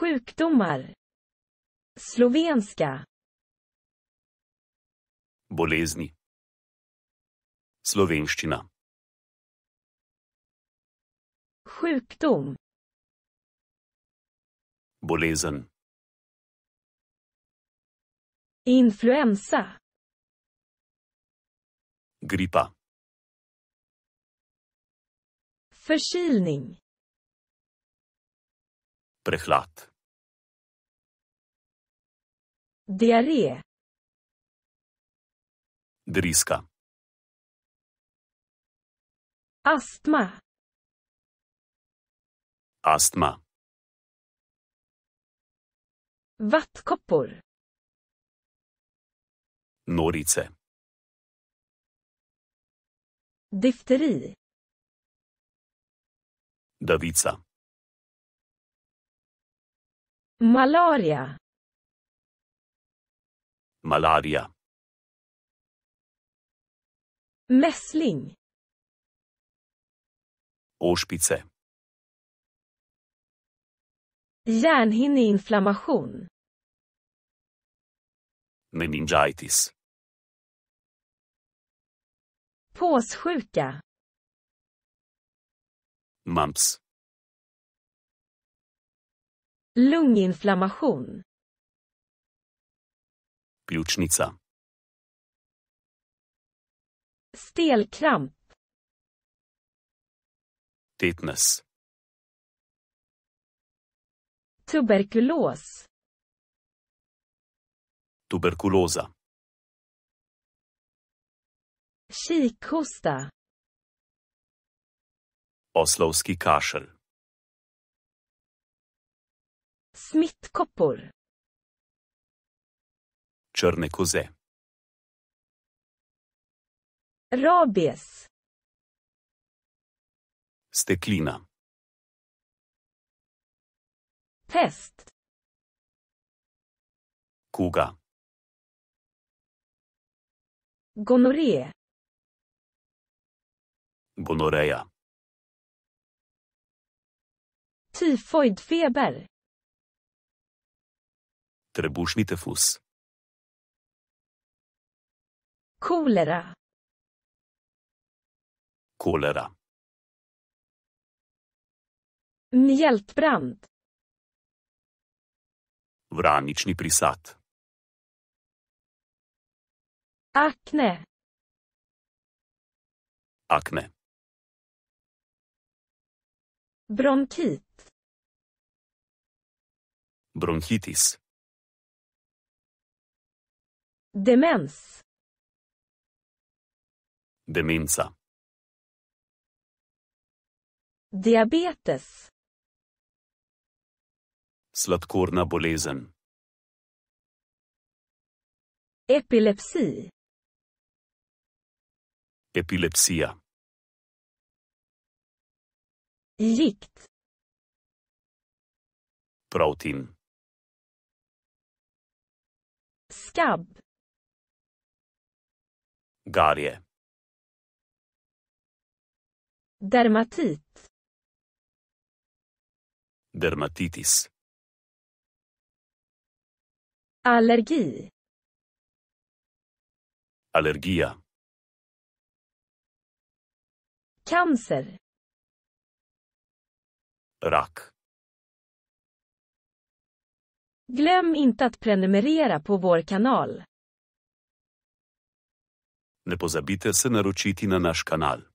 Sjukdomar. Slovenska. Bolezni. Slovenščina. Sjukdom. Bolezen. Influenza. Gripa. Förkylning. Prehlad. Diarré. Driska. Astma. Astma. Vattkoppor. Norice. Difteri. Davica. Malaria malaria. Mässling. Årspitze. Hjärnhinneinflammation. Meningitis. Påssjuka. Mumps. Lunginflammation. pljučnica. Stel kramp. Tetnes. Tuberkuloz. Tuberkuloza. Šikosta. Oslovski kašelj. Smitkopor črne koze. Robes. Steklina. Pest. Kuga. Gonorije. Gonoreja. Tifoidfeber. Trebušni tefus. Kolera. Kolera. Mjältbrand. Vranični prisad. Akne. Akne. Bronkit. Bronchitis Demens. Demenza. Diabetes. Sladkorna bolesen Epilepsi. Epilepsia. Gikt. protein Skabb. Garje. Dermatit. Dermatitis. Allergi. Allergia. Cancer. Rak. Glöm inte att prenumerera på vår kanal. Ne pozabite se naročiti na naš kanal.